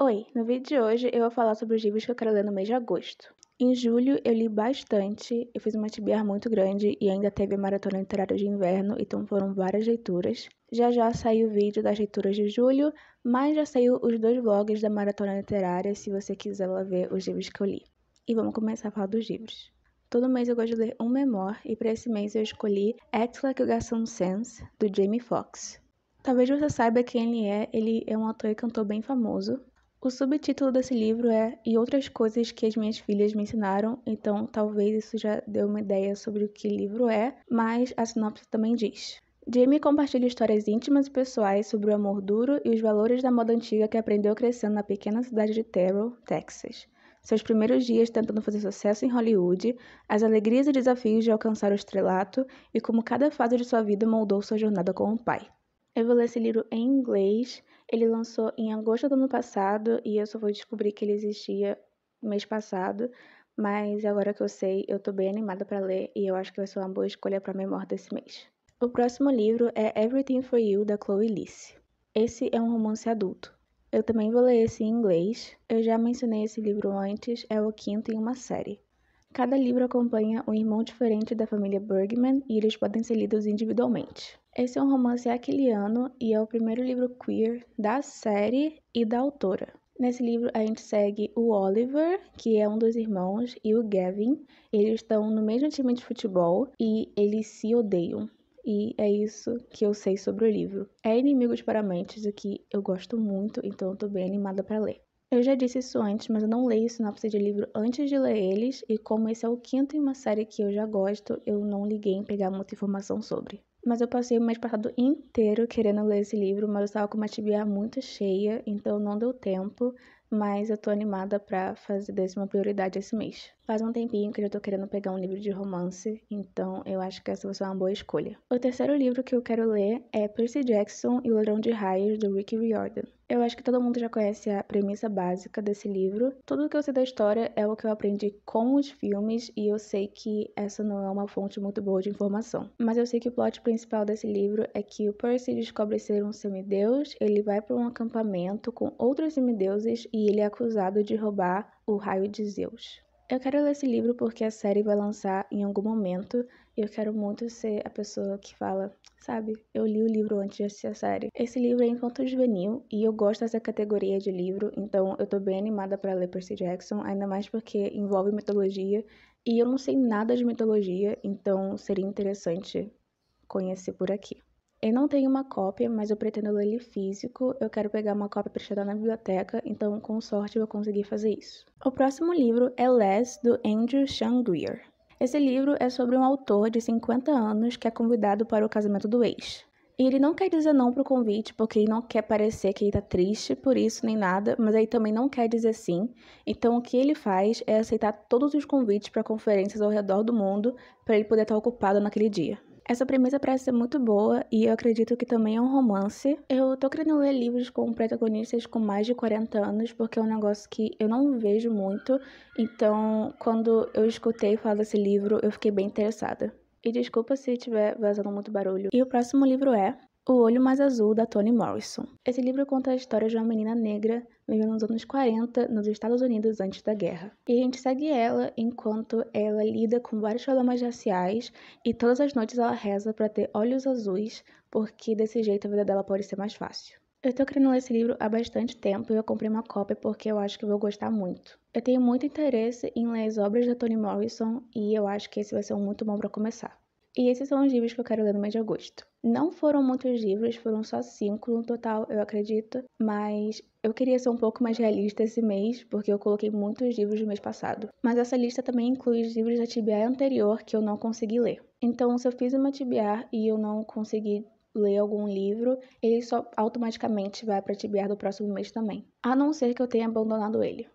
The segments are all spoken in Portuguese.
Oi, no vídeo de hoje eu vou falar sobre os livros que eu quero ler no mês de agosto. Em julho eu li bastante, eu fiz uma TBR muito grande e ainda teve a maratona literária de inverno, então foram várias leituras. Já já saiu o vídeo das leituras de julho, mas já saiu os dois vlogs da maratona literária se você quiser lá ver os livros que eu li. E vamos começar a falar dos livros. Todo mês eu gosto de ler um memoir e para esse mês eu escolhi Got Some Sense, do Jamie Foxx. Talvez você saiba quem ele é, ele é um ator e cantor bem famoso. O subtítulo desse livro é E Outras Coisas que as Minhas Filhas Me Ensinaram, então talvez isso já dê uma ideia sobre o que livro é, mas a sinopse também diz. Jamie compartilha histórias íntimas e pessoais sobre o amor duro e os valores da moda antiga que aprendeu crescendo na pequena cidade de Terrell, Texas. Seus primeiros dias tentando fazer sucesso em Hollywood, as alegrias e desafios de alcançar o estrelato e como cada fase de sua vida moldou sua jornada com o pai. Eu vou ler esse livro em inglês. Ele lançou em agosto do ano passado e eu só vou descobrir que ele existia mês passado. Mas agora que eu sei, eu tô bem animada para ler e eu acho que vai ser uma boa escolha para memória desse mês. O próximo livro é Everything for You da Chloe Lice. Esse é um romance adulto. Eu também vou ler esse em inglês. Eu já mencionei esse livro antes, é o quinto em uma série. Cada livro acompanha um irmão diferente da família Bergman e eles podem ser lidos individualmente. Esse é um romance aquiliano e é o primeiro livro queer da série e da autora. Nesse livro a gente segue o Oliver, que é um dos irmãos, e o Gavin. Eles estão no mesmo time de futebol e eles se odeiam. E é isso que eu sei sobre o livro. É Inimigos para Mentes, o que eu gosto muito, então eu tô bem animada para ler. Eu já disse isso antes, mas eu não leio sinopse de livro antes de ler eles, e como esse é o quinto em uma série que eu já gosto, eu não liguei em pegar muita informação sobre. Mas eu passei o mês passado inteiro querendo ler esse livro, mas eu estava com uma tibia muito cheia, então não deu tempo mas eu tô animada para fazer desse uma prioridade esse mês. Faz um tempinho que eu já tô querendo pegar um livro de romance, então eu acho que essa vai ser uma boa escolha. O terceiro livro que eu quero ler é Percy Jackson e o Ladrão de Raios, do Rick Riordan. Eu acho que todo mundo já conhece a premissa básica desse livro. Tudo o que eu sei da história é o que eu aprendi com os filmes, e eu sei que essa não é uma fonte muito boa de informação. Mas eu sei que o plot principal desse livro é que o Percy descobre ser um semideus, ele vai para um acampamento com outros semideuses e e ele é acusado de roubar o raio de Zeus. Eu quero ler esse livro porque a série vai lançar em algum momento e eu quero muito ser a pessoa que fala, sabe, eu li o livro antes de assistir a série. Esse livro é Enquanto juvenil e eu gosto dessa categoria de livro, então eu tô bem animada para ler Percy Jackson, ainda mais porque envolve mitologia e eu não sei nada de mitologia, então seria interessante conhecer por aqui. Eu não tenho uma cópia, mas eu pretendo ler ele físico. Eu quero pegar uma cópia para estudar na biblioteca, então com sorte eu vou conseguir fazer isso. O próximo livro é Less, do Andrew Shangrier. Esse livro é sobre um autor de 50 anos que é convidado para o casamento do ex. E ele não quer dizer não pro convite, porque ele não quer parecer que ele está triste por isso nem nada, mas aí também não quer dizer sim. Então o que ele faz é aceitar todos os convites para conferências ao redor do mundo para ele poder estar tá ocupado naquele dia. Essa premissa parece ser muito boa e eu acredito que também é um romance. Eu tô querendo ler livros com protagonistas com mais de 40 anos, porque é um negócio que eu não vejo muito. Então, quando eu escutei falar desse livro, eu fiquei bem interessada. E desculpa se estiver vazando muito barulho. E o próximo livro é o Olho Mais Azul, da Toni Morrison. Esse livro conta a história de uma menina negra vivendo nos anos 40 nos Estados Unidos antes da guerra. E a gente segue ela enquanto ela lida com vários problemas raciais e todas as noites ela reza para ter olhos azuis, porque desse jeito a vida dela pode ser mais fácil. Eu tô querendo ler esse livro há bastante tempo e eu comprei uma cópia porque eu acho que vou gostar muito. Eu tenho muito interesse em ler as obras da Toni Morrison e eu acho que esse vai ser um muito bom para começar. E esses são os livros que eu quero ler no mês de agosto. Não foram muitos livros, foram só cinco no total, eu acredito, mas eu queria ser um pouco mais realista esse mês, porque eu coloquei muitos livros do mês passado. Mas essa lista também inclui os livros da TBA anterior que eu não consegui ler. Então, se eu fiz uma TBA e eu não consegui ler algum livro, ele só automaticamente vai para TBA do próximo mês também, a não ser que eu tenha abandonado ele.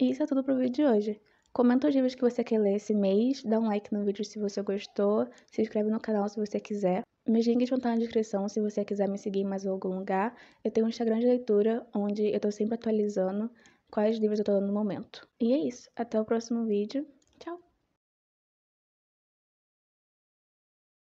E isso é tudo pro vídeo de hoje. Comenta os livros que você quer ler esse mês, dá um like no vídeo se você gostou, se inscreve no canal se você quiser. Meus links vão estar na descrição se você quiser me seguir em mais algum lugar. Eu tenho um Instagram de leitura, onde eu estou sempre atualizando quais livros eu estou lendo no momento. E é isso, até o próximo vídeo.